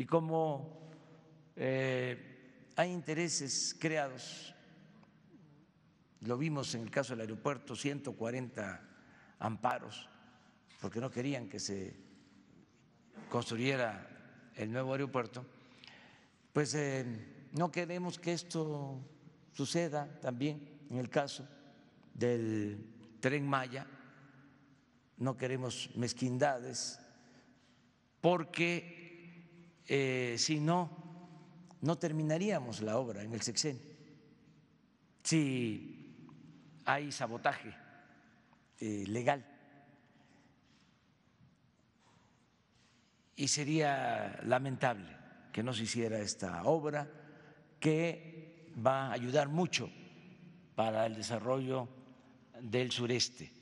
y como eh, hay intereses creados. Lo vimos en el caso del aeropuerto, 140 amparos, porque no querían que se construyera el nuevo aeropuerto. Pues eh, no queremos que esto suceda también en el caso del tren Maya, no queremos mezquindades, porque eh, si no, no terminaríamos la obra en el sexenio. Si hay sabotaje eh, legal. Y sería lamentable que no se hiciera esta obra que va a ayudar mucho para el desarrollo del sureste